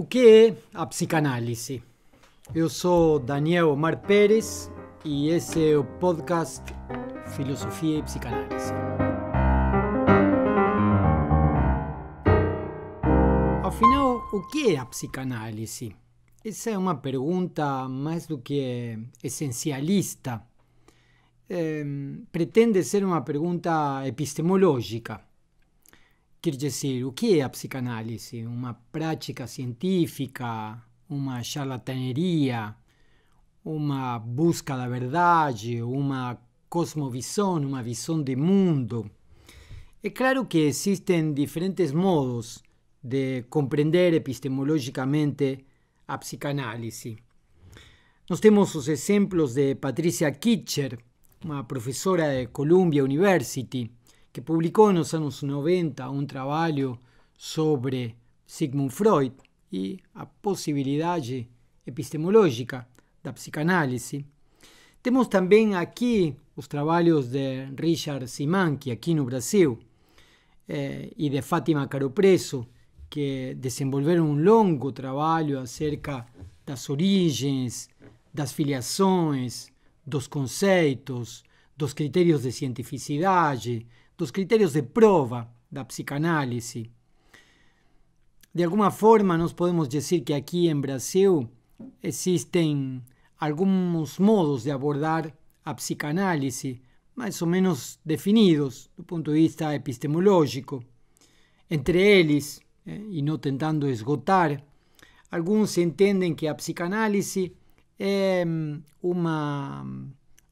O que é a psicanálise? Eu sou Daniel Omar Pérez e esse é o podcast Filosofia e Psicanálise. Afinal, o que é a psicanálise? Essa é uma pergunta mais do que essencialista. É, pretende ser uma pergunta epistemológica. Quer dizer, o que é a psicanálise? Uma prática científica? Uma charlataneria? Uma busca da verdade? Uma cosmovisão? Uma visão de mundo? É claro que existem diferentes modos de compreender epistemologicamente a psicanálise. Nós temos os exemplos de Patricia Kitcher, uma professora de Columbia University, que publicou nos anos 90 um trabalho sobre Sigmund Freud e a possibilidade epistemológica da psicanálise. Temos também aqui os trabalhos de Richard Simanski, aqui no Brasil, eh, e de Fátima Caropreso, que desenvolveram um longo trabalho acerca das origens, das filiações, dos conceitos, dos critérios de cientificidade, dos critérios de prova da psicanálise. De alguma forma, nós podemos dizer que aqui em Brasil existem alguns modos de abordar a psicanálise mais ou menos definidos do ponto de vista epistemológico. Entre eles, e eh, não tentando esgotar, alguns entendem que a psicanálise é uma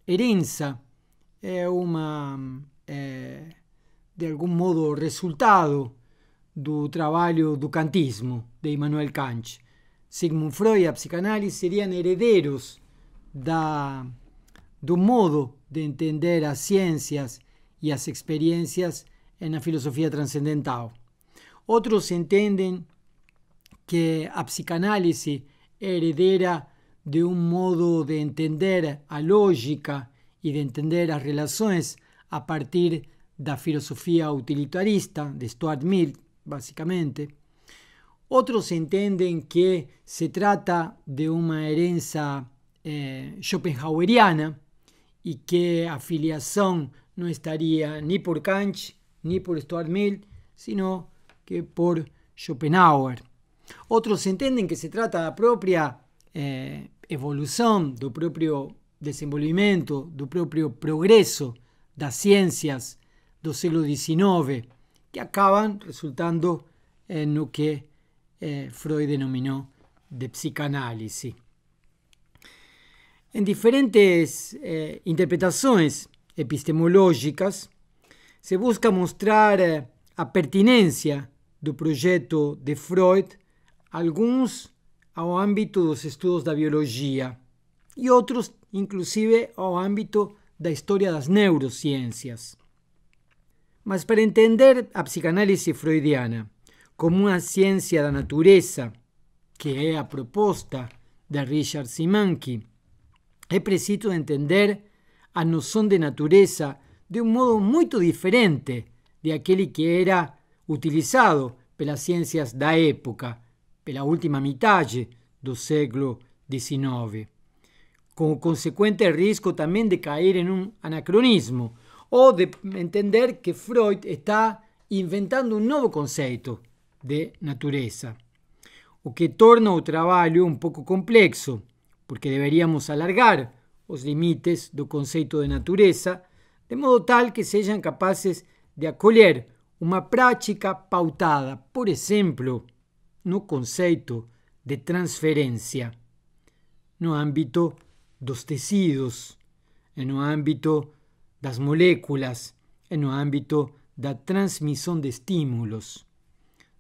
herança, é uma de algún modo resultado del trabajo do cantismo de Immanuel Kant. Sigmund Freud y a psicanálisis serían herederos de un modo de entender ciencias y las experiencias en la filosofía transcendental. Otros entienden que la psicanálisis heredera de un modo de entender a lógica y de entender las relaciones a partir de da filosofía utilitarista de Stuart Mill, básicamente. Otros entienden que se trata de una herencia eh, schopenhaueriana y que afiliación no estaría ni por Kant ni por Stuart Mill, sino que por Schopenhauer. Otros entienden que se trata de la propia eh, evolución, del propio desenvolvimiento, del propio progreso las ciencias do século XIX, que acabam resultando no que eh, Freud denominou de psicanálise. Em diferentes eh, epistemológicas se busca mostrar eh, a pertinência do projeto de Freud, alguns ao âmbito dos estudos da biologia e outros, inclusive, ao âmbito da história das neurociências. Mas para entender a psicanálise freudiana como uma ciência da natureza, que é a proposta de Richard Simancki, é preciso entender a noção de natureza de um modo muito diferente de aquele que era utilizado pelas ciências da época, pela última metade do século XIX, com o consequente risco também de cair em um anacronismo, o de entender que Freud está inventando um novo conceito de natureza, o que torna o trabalho um pouco complexo, porque deveríamos alargar os limites do conceito de natureza, de modo tal que sejam capazes de acolher uma prática pautada, por exemplo, no conceito de transferência, no âmbito dos tecidos, no âmbito das moléculas em um âmbito da transmissão de estímulos.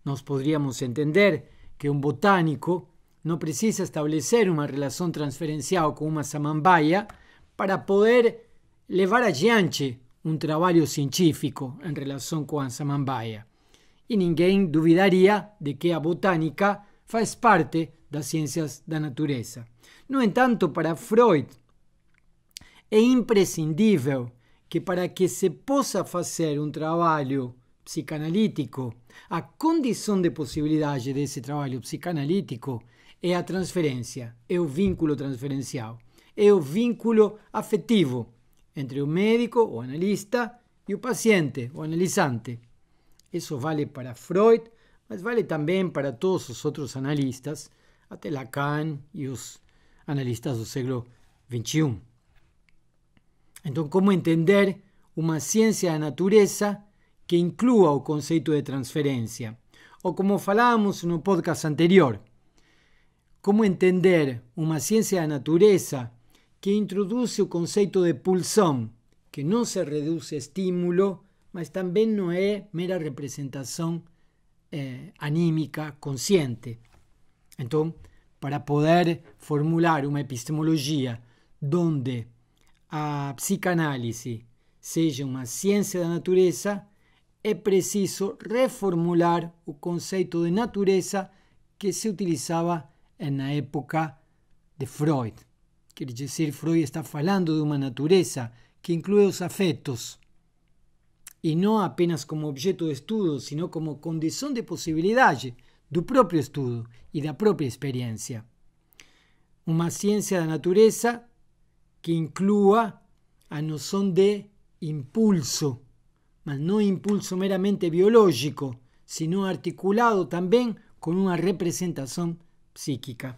Nos poderíamos entender que um botânico não precisa estabelecer uma relação transferencial com uma samambaia para poder a adiante um trabalho científico em relação com a samambaia. E ninguém duvidaria de que a botânica faz parte das ciências da natureza. No entanto, para Freud, é imprescindível que para que se possa fazer um trabalho psicanalítico, a condição de possibilidade desse trabalho psicanalítico é a transferência, é o vínculo transferencial, é o vínculo afetivo entre o médico, o analista, e o paciente, o analisante. Isso vale para Freud, mas vale também para todos os outros analistas, até Lacan e os analistas do século XXI. Então, como entender uma ciência da natureza que inclua o conceito de transferência? Ou como falamos no podcast anterior, como entender uma ciência da natureza que introduz o conceito de pulsão, que não se reduz a estímulo, mas também não é mera representação eh, anímica consciente. Então, para poder formular uma epistemologia onde a psicanálise seja uma ciência da natureza, é preciso reformular o conceito de natureza que se utilizava na época de Freud. Quer dizer, Freud está falando de uma natureza que inclui os afetos, e não apenas como objeto de estudo, sino como condição de possibilidade do próprio estudo e da própria experiência. Uma ciência da natureza que inclua a noção de impulso, mas não impulso meramente biológico, sino articulado também com uma representação psíquica.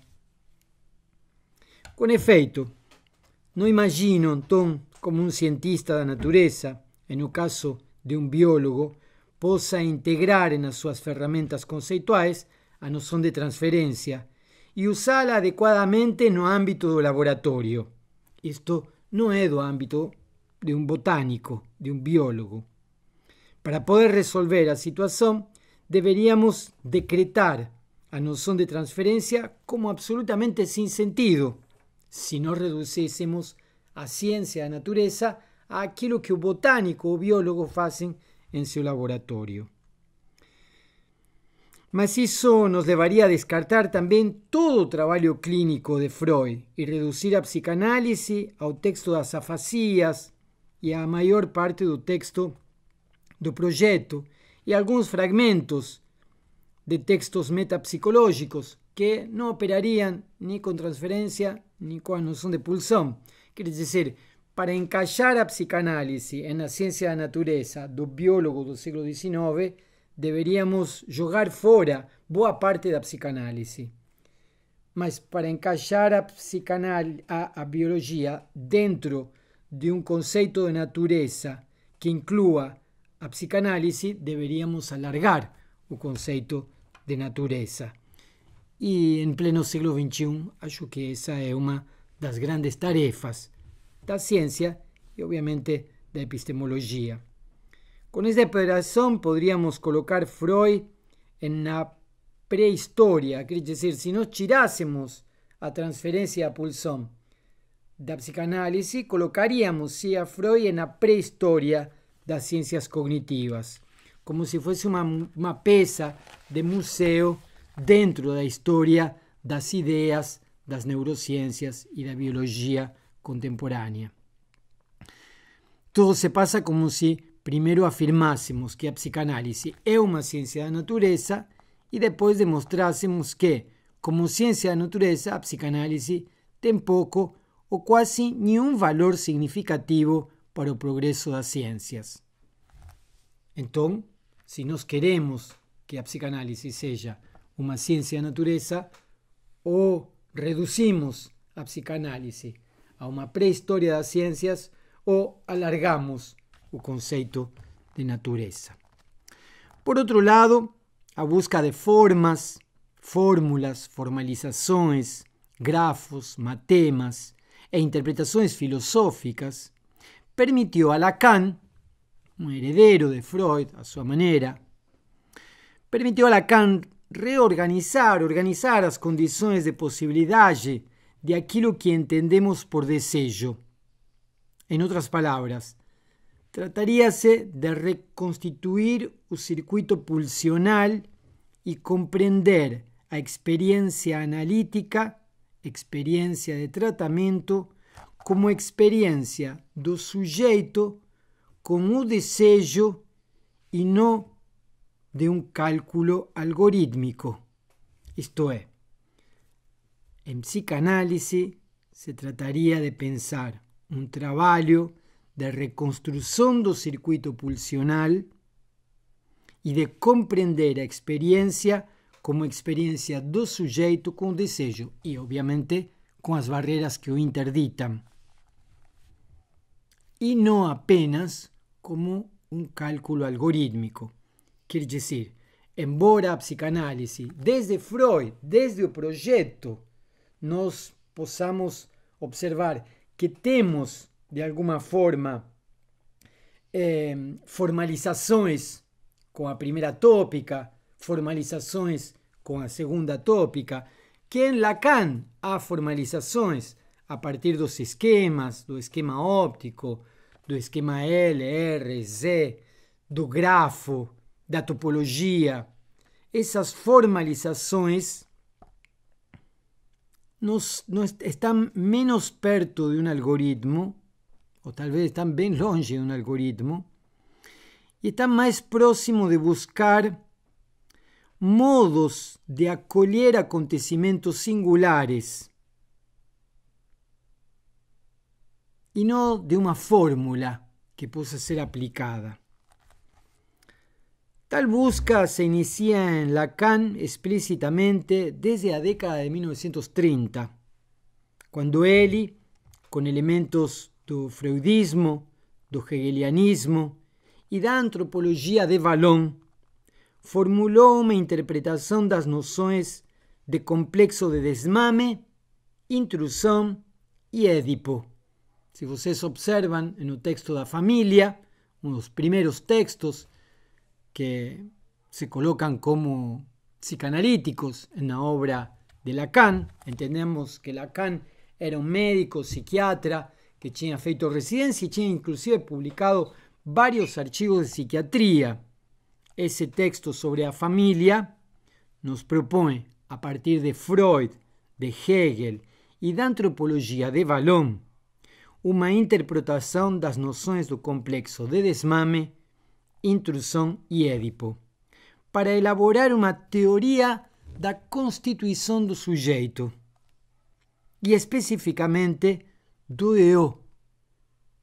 Com efeito, não imagino, então, como um cientista da natureza, no caso de um biólogo, possa integrar nas suas ferramentas conceituais a noção de transferência e usá-la adequadamente no âmbito do laboratório. Esto no es do ámbito de un botánico, de un biólogo. Para poder resolver la situación, deberíamos decretar a noción de transferencia como absolutamente sin sentido, si no reduciésemos a ciencia a naturaleza a aquello que un botánico o biólogo hacen en su laboratorio. mas isso nos levaria a descartar também todo o clínico de Freud e reduzir a psicanálise ao texto das afasias e a maior parte do texto do projeto e alguns fragmentos de textos metapsicológicos que non nem com transferência nem com a noção de pulsão. Quer dizer, para encaixar a psicanálise na ciência da natureza do biólogo do século XIX, deveríamos jogar fora boa parte da psicanálise. Mas para encaixar a psicanálise, a, a biologia dentro de um conceito de natureza que inclua a psicanálise, deveríamos alargar o conceito de natureza. E em pleno século XXI, acho que essa é uma das grandes tarefas da ciência e, obviamente, da epistemologia. Con esa operação podríamos colocar Freud en la prehistoria, quer dizer, se nós tirássemos a transferência e pulsão da psicanálise, colocaríamos a Freud na pré-história das ciências cognitivas, como se fosse uma, uma peça de museu dentro da história das ideias, das neurociências e da biologia contemporânea. Tudo se passa como se primeiro afirmássemos que a psicanálise é uma ciência da natureza e depois demonstrássemos que, como ciência da natureza, a psicanálise tem pouco ou quase nenhum valor significativo para o progresso das ciências. Então, se nós queremos que a psicanálise seja uma ciência da natureza, ou reduzimos a psicanálise a uma pré-história das ciências, ou alargamos o conceito de natureza. Por outro lado, a busca de formas, fórmulas, formalizações, grafos, matemas e interpretações filosóficas permitiu a Lacan, um herdeiro de Freud à sua maneira, permitiu a Lacan reorganizar, organizar as condições de possibilidade de aquilo que entendemos por desejo. Em outras palavras, Trataríase de reconstituir un circuito pulsional y comprender a experiencia analítica, experiencia de tratamiento, como experiencia do sujeto con un deseo y no de un cálculo algorítmico. Esto es, en psicanálisis se trataría de pensar un trabajo de reconstrução do circuito pulsional e de compreender a experiência como experiência do sujeito com o desejo e, obviamente, com as barreiras que o interditam. E não apenas como um cálculo algorítmico. Quer dizer, embora a psicanálise, desde Freud, desde o projeto, nós possamos observar que temos de alguma forma, é, formalizações com a primeira tópica, formalizações com a segunda tópica, que em Lacan há formalizações a partir dos esquemas, do esquema óptico, do esquema L, R, Z, do grafo, da topologia. Essas formalizações nos, nos estão menos perto de um algoritmo o están bien longe de un algoritmo, y están más próximo de buscar modos de acoger acontecimientos singulares y no de una fórmula que pueda ser aplicada. Tal busca se inicia en Lacan explícitamente desde la década de 1930, cuando Eli, con elementos do freudismo, do hegelianismo e da antropología de formuló una interpretación de das noções de complexo de desmame, intrusão e Édipo. ustedes observan en el texto da família, de los primeros textos que se colocan como psicanalíticos en la obra de Lacan, entendemos que Lacan era un médico, psiquiatra, que tinha feito residência e tinha inclusive publicado vários artigos de psiquiatria. Esse texto sobre a família nos propõe, a partir de Freud, de Hegel e da antropologia de Vallon, uma interpretação das noções do complexo de desmame, intrusão e Édipo, para elaborar uma teoria da constituição do sujeito e especificamente dueo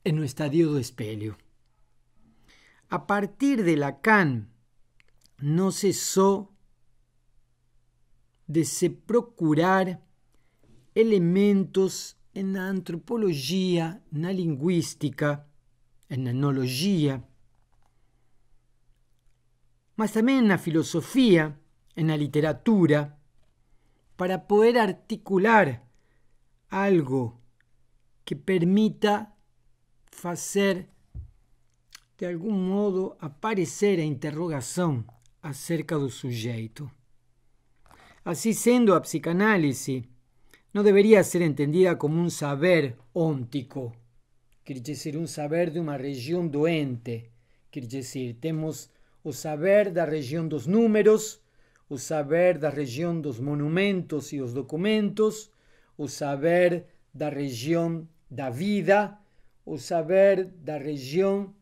en un estadio de espelio. A partir de Lacan, no cesó de se procurar elementos en la antropología, en la lingüística, en la enología, mas también en la filosofía, en la literatura, para poder articular algo que permita fazer, de algum modo, aparecer a interrogação acerca do sujeito. Assim sendo, a psicanálise não deveria ser entendida como um saber ôntico, quer dizer, um saber de uma região doente, quer dizer, temos o saber da região dos números, o saber da região dos monumentos e os documentos, o saber da região da vida, o saber da região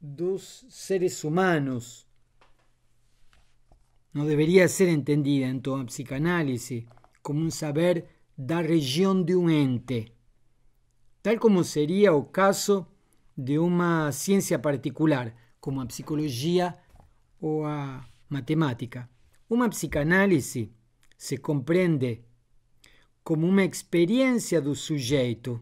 dos seres humanos. Não deveria ser entendida, então, a psicanálise como um saber da região de um ente, tal como seria o caso de uma ciência particular, como a psicologia ou a matemática. Uma psicanálise se compreende como uma experiência do sujeito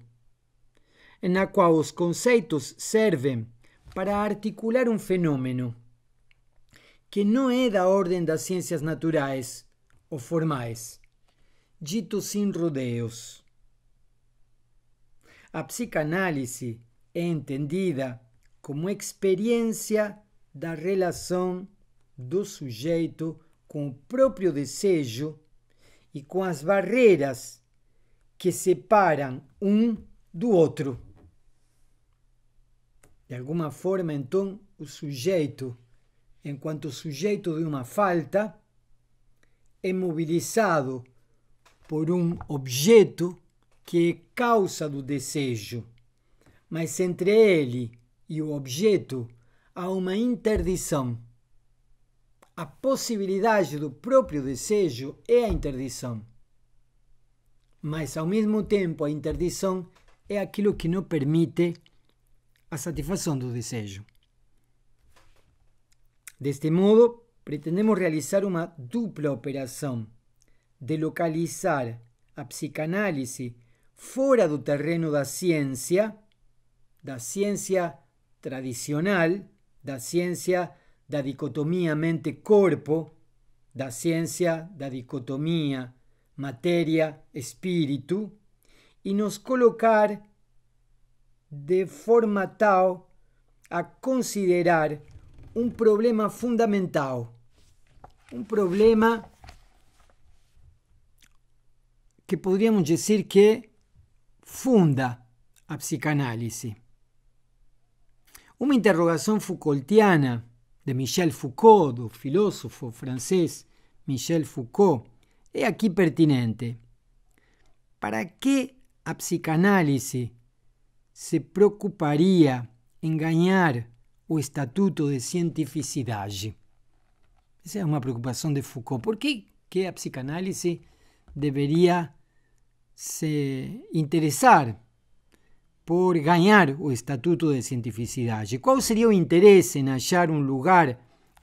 na qual os conceitos servem para articular um fenômeno que não é da ordem das ciências naturais ou formais, dito sem rodeios. A psicanálise é entendida como experiência da relação do sujeito com o próprio desejo e com as barreiras que separam um do outro. De alguma forma, então, o sujeito, enquanto sujeito de uma falta, é mobilizado por um objeto que é causa do desejo, mas entre ele e o objeto há uma interdição. A possibilidade do próprio desejo é a interdição. Mas, ao mesmo tempo, a interdição é aquilo que não permite a satisfação do desejo. Deste modo, pretendemos realizar uma dupla operação de localizar a psicanálise fora do terreno da ciência, da ciência tradicional, da ciência da dicotomia mente-corpo, da ciência da dicotomia matéria-espírito, e nos colocar de forma tal a considerar um problema fundamental, um problema que poderíamos dizer que funda a psicanálise. Uma interrogação Foucaultiana de Michel Foucault, do filósofo francês Michel Foucault, é aqui pertinente. Para que a psicanálise se preocuparia em ganhar o estatuto de cientificidade. Essa é uma preocupação de Foucault. Por que, que a psicanálise deveria se interessar por ganhar o estatuto de cientificidade? Qual seria o interesse em achar um lugar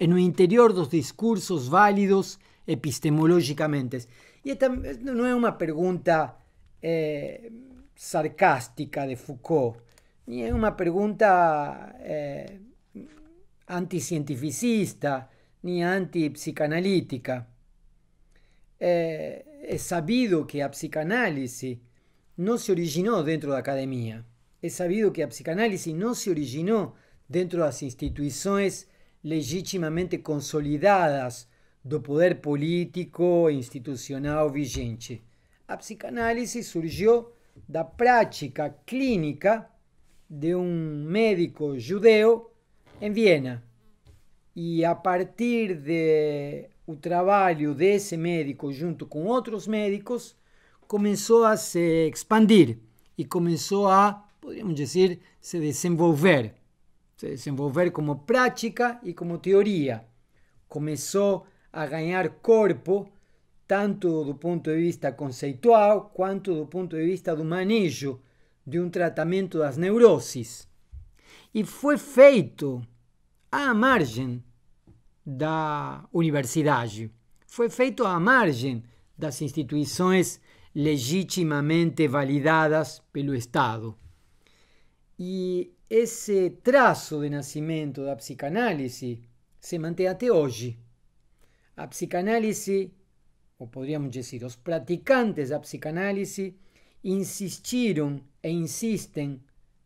no interior dos discursos válidos epistemologicamente? E esta não é uma pergunta é, eh, sarcástica de Foucault, ni es una pregunta eh, anticientificista, ni antipsicanalítica. Eh, es sabido que a psicanálisis no se originó dentro de la academia. Es sabido que a psicanálisis no se originó dentro de las instituciones legitimamente consolidadas do poder político e institucional vigente. A psicanálisis surgió da prática clínica de um médico judeu em Viena. E a partir de o trabalho desse médico junto com outros médicos começou a se expandir e começou a, podríamos dizer, se desenvolver. Se desenvolver como prática e como teoria. Começou a ganhar corpo tanto do ponto de vista conceitual quanto do ponto de vista do manejo de um tratamento das neuroses. E foi feito à margem da universidade, foi feito à margem das instituições legitimamente validadas pelo Estado. E esse traço de nascimento da psicanálise se mantém até hoje. A psicanálise ou poderíamos dizer, os praticantes da psicanálise insistiram e insistem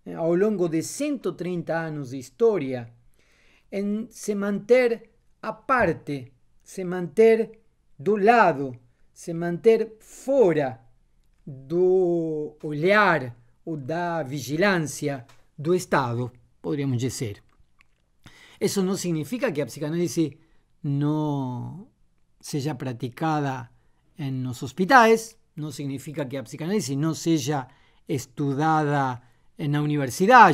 eh, ao longo de 130 anos de história em se manter aparte, parte, se manter do lado, se manter fora do olhar ou da vigilância do Estado, poderíamos dizer. Isso não significa que a psicanálise não sea practicada en los hospitales, no significa que a psicanálisis no sea estudiada en la universidad,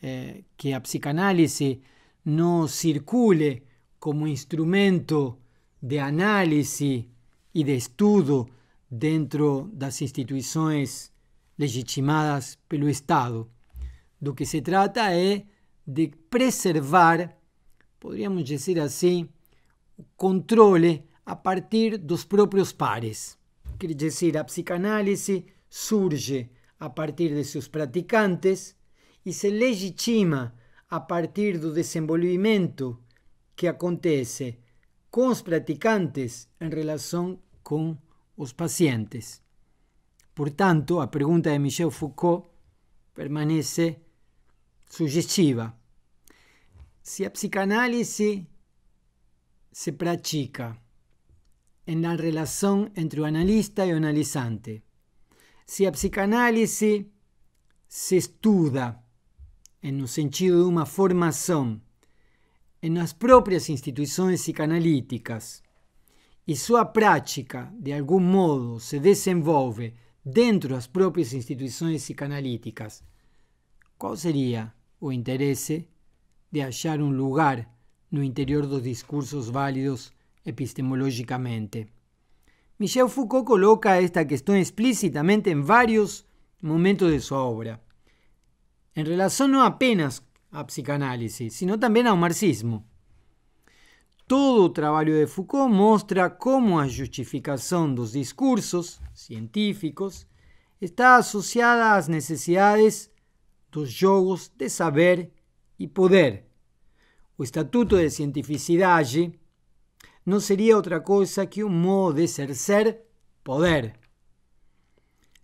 eh, que a psicanálisis no circule como instrumento de análisis y de estudio dentro de las instituciones legitimadas pelo Estado. Lo que se trata es de preservar, podríamos decir así, controle a partir dos próprios pares. Quer dizer, a psicanálise surge a partir de seus praticantes e se legitima a partir do desenvolvimento que acontece com os praticantes em relação com os pacientes. Portanto, a pergunta de Michel Foucault permanece sugestiva. Se a psicanálise se pratica na relação entre o analista e o analisante. Se a psicanálise se estuda no sentido de uma formação as próprias instituições psicanalíticas e sua prática, de algum modo, se desenvolve dentro das próprias instituições psicanalíticas, qual seria o interesse de achar um lugar no interior dos discursos válidos epistemológicamente. Michel Foucault coloca esta cuestión explícitamente en varios momentos de su obra, en relación no apenas a psicanálisis, sino también un marxismo. Todo trabajo de Foucault cómo la justificación de los discursos científicos está asociada las necesidades necesidades, dos juegos de saber y poder, o estatuto de cientificidade não seria outra coisa que um modo de exercer poder.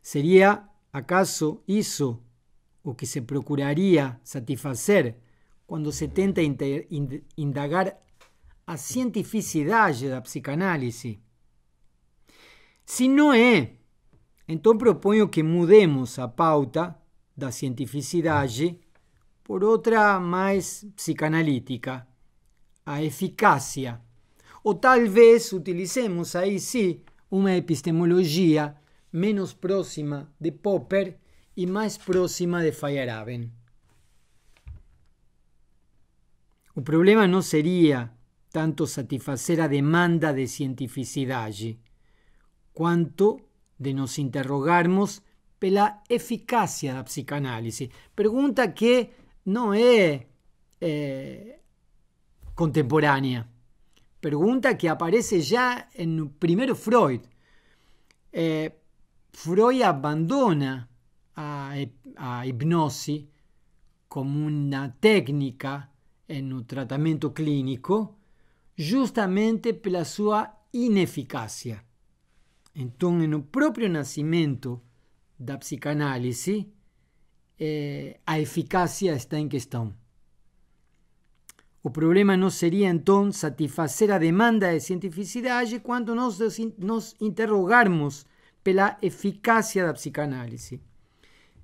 Seria acaso isso o que se procuraria satisfazer quando se tenta indagar a cientificidade da psicanálise? Se não é, então proponho que mudemos a pauta da cientificidade por outra mais psicanalítica, a eficácia. Ou talvez utilicemos aí sim uma epistemologia menos próxima de Popper e mais próxima de Feyerabend. O problema não seria tanto satisfazer a demanda de cientificidade, quanto de nos interrogarmos pela eficácia da psicanálise. Pergunta que não é, é eh, contemporânea. Pergunta que aparece já no primeiro Freud. Eh, Freud abandona a, a hipnose como uma técnica no tratamento clínico justamente pela sua ineficácia. Então, no próprio nascimento da psicanálise, eh, a eficácia está em questão. O problema não seria, então, satisfazer a demanda de cientificidade quando nos nos interrogarmos pela eficácia da psicanálise.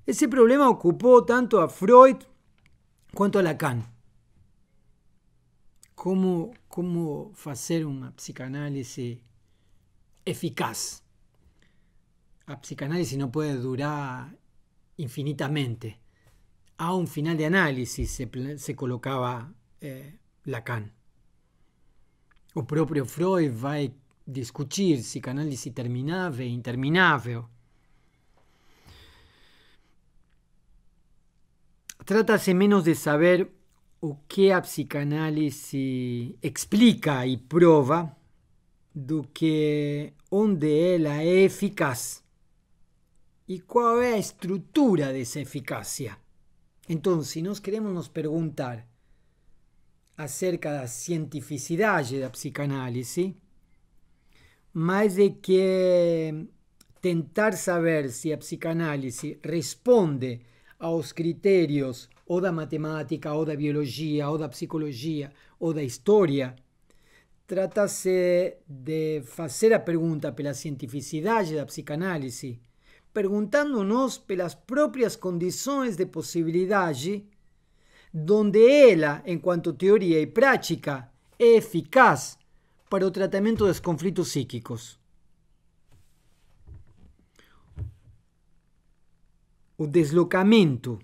Esse problema ocupou tanto a Freud quanto a Lacan. Como, como fazer uma psicanálise eficaz? A psicanálise não pode durar infinitamente. A un final de análisis se, colocaba eh, Lacan. O propio Freud va a discutir psicanálisis terminaba e Trata Trátase menos de saber o que a explica y prueba, do que dónde la es eficaz. y cuál es la estructura de esa eficacia. Entonces, si nos queremos nos preguntar acerca da cientificidade da psicanálise, mais de que tentar saber se a psicanálise responde aos critérios ou da matemática, ou da biologia, ou da psicologia, ou da história, trata-se de fazer a pergunta pela cientificidade da psicanálise perguntando-nos pelas próprias condições de possibilidade, donde ela, enquanto teoria e prática, é eficaz para o tratamento dos conflitos psíquicos. O deslocamento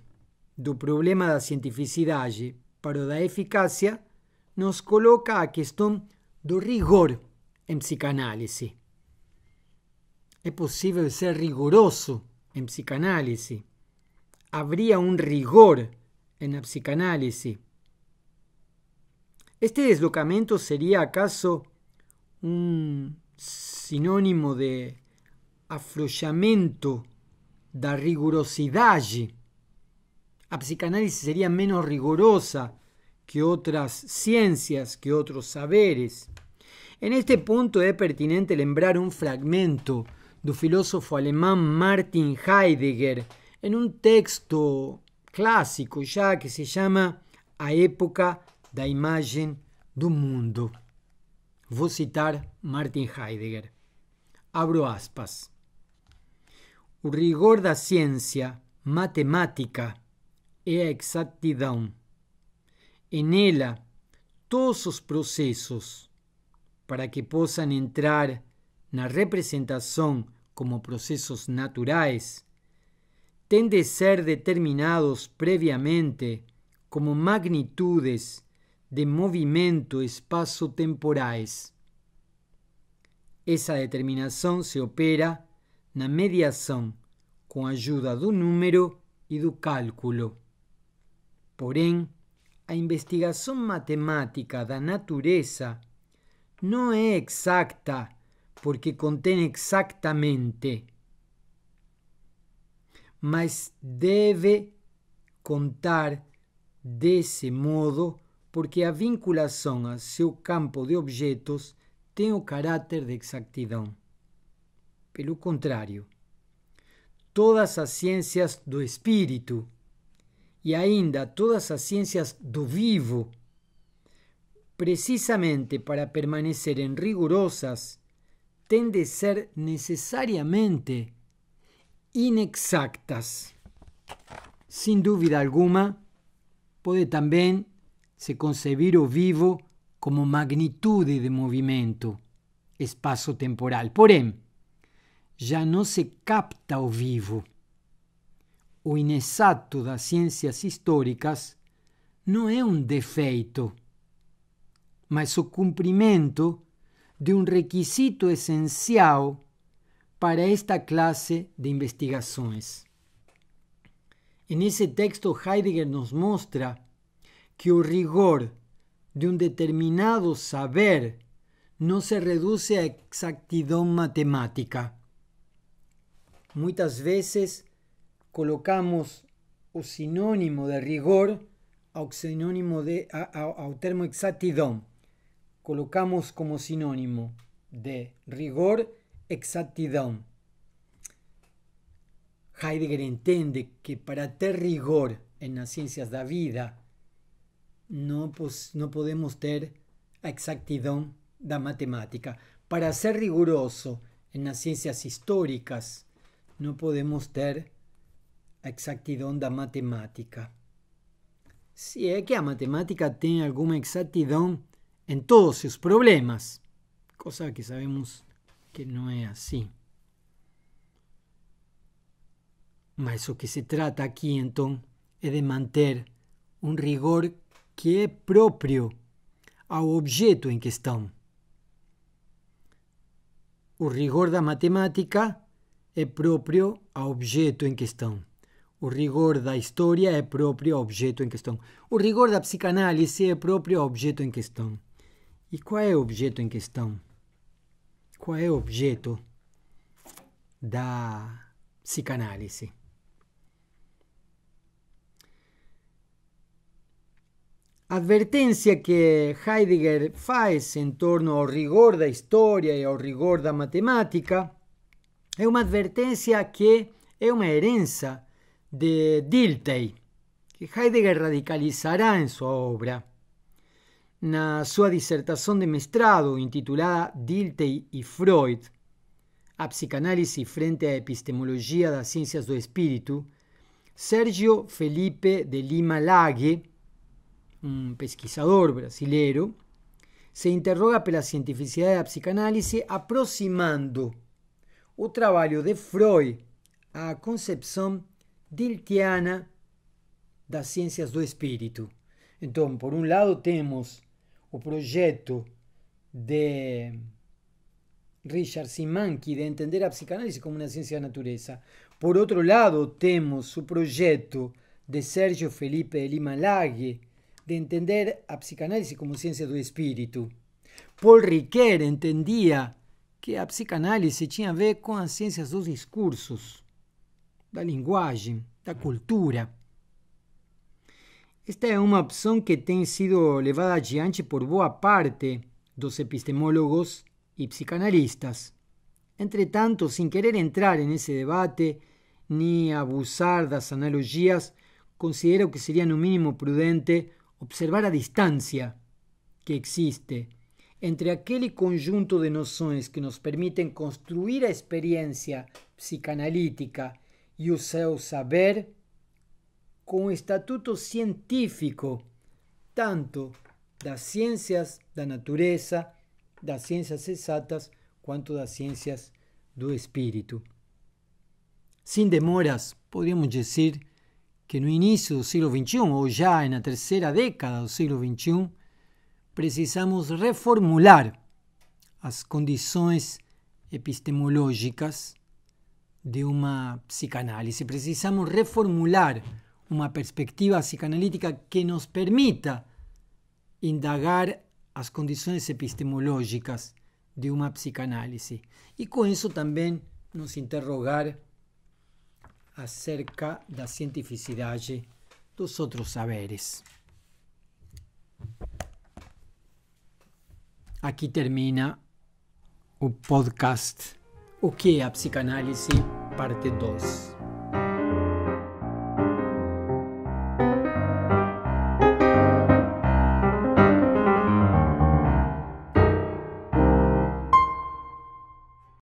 do problema da cientificidade para o da eficácia nos coloca a questão do rigor em psicanálise. es posible ser riguroso en psicanálisis. Habría un rigor en la psicanálisis. ¿Este deslocamiento sería acaso un sinónimo de de da rigurosidad? La psicanálisis sería menos rigurosa que otras ciencias, que otros saberes. En este punto es pertinente lembrar un fragmento do filósofo alemão Martin Heidegger em um texto clássico já que se chama A Época da Imagem do Mundo. Vou citar Martin Heidegger. Abro aspas. O rigor da ciência matemática é a exatidão. em ela, todos os processos, para que possam entrar na representação como procesos naturales, tende a ser determinados previamente como magnitudes de movimento espaço-temporais. Essa determinação se opera na mediação com a ajuda do número e do cálculo. Porém, a investigação matemática da natureza não é exacta porque contém exatamente, mas deve contar desse modo porque a vinculação a seu campo de objetos tem o caráter de exactidão. Pelo contrário, todas as ciências do espírito e ainda todas as ciências do vivo, precisamente para permanecerem rigorosas tende a ser necessariamente inexactas. Sem dúvida alguma, pode também se conceber o vivo como magnitude de movimento espaço-temporal. Porém, já não se capta o vivo. O inexato das ciências históricas não é um defeito, mas o cumprimento de un requisito esencial para esta clase de investigaciones. En ese texto Heidegger nos muestra que el rigor de un determinado saber no se reduce a exactitud matemática. Muchas veces colocamos o sinónimo de rigor al sinónimo de, termo colocamos como sinónimo de rigor exactitud. Heidegger entiende que para tener rigor en las ciencias de la vida no, pues, no podemos tener exactitud de la matemática. Para ser riguroso en las ciencias históricas no podemos tener exactitud de la matemática. Si es que la matemática tiene alguna exactitud, en todos sus problemas, cosa que sabemos que no es así. Mas o que se trata aqui, então, é de manter um rigor que é próprio ao objeto em questão. O rigor da matemática é próprio ao objeto em questão. O rigor da história é próprio ao objeto em questão. O rigor da psicanálise é próprio ao objeto em questão. E qual é o objeto em questão? Qual é o objeto da psicanálise? A advertência que Heidegger faz em torno ao rigor da história e ao rigor da matemática é uma advertência que é uma herança de Dilthey, que Heidegger radicalizará em sua obra na sua dissertação de mestrado intitulada Dilthey e Freud, a psicanálise frente à epistemologia das ciências do espírito, Sergio Felipe de Lima Lague, um pesquisador brasileiro, se interroga pela cientificidade da psicanálise aproximando o trabalho de Freud à concepção diltiana das ciências do espírito. Então, por um lado, temos o projeto de Richard Simansky de entender a psicanálise como uma ciência da natureza. Por outro lado, temos o projeto de Sérgio Felipe de Lima Lague de entender a psicanálise como ciência do espírito. Paul Ricoeur entendia que a psicanálise tinha a ver com as ciências dos discursos, da linguagem, da cultura. Esta é uma opção que tem sido levada adiante por boa parte dos epistemólogos e psicanalistas. Entretanto, sem querer entrar en esse debate ni abusar das analogias, considero que seria no mínimo prudente observar a distância que existe entre aquele conjunto de noções que nos permitem construir a experiência psicanalítica e o seu saber com o estatuto científico, tanto das ciências da natureza, das ciências exatas, quanto das ciências do espírito. Sem demoras, podemos dizer que no início do século XXI, ou já na terceira década do século XXI, precisamos reformular as condições epistemológicas de uma psicanálise. Precisamos reformular uma perspectiva psicanalítica que nos permita indagar as condições epistemológicas de uma psicanálise e com isso também nos interrogar acerca da cientificidade dos outros saberes. Aqui termina o podcast O que é a Psicanálise, parte 2.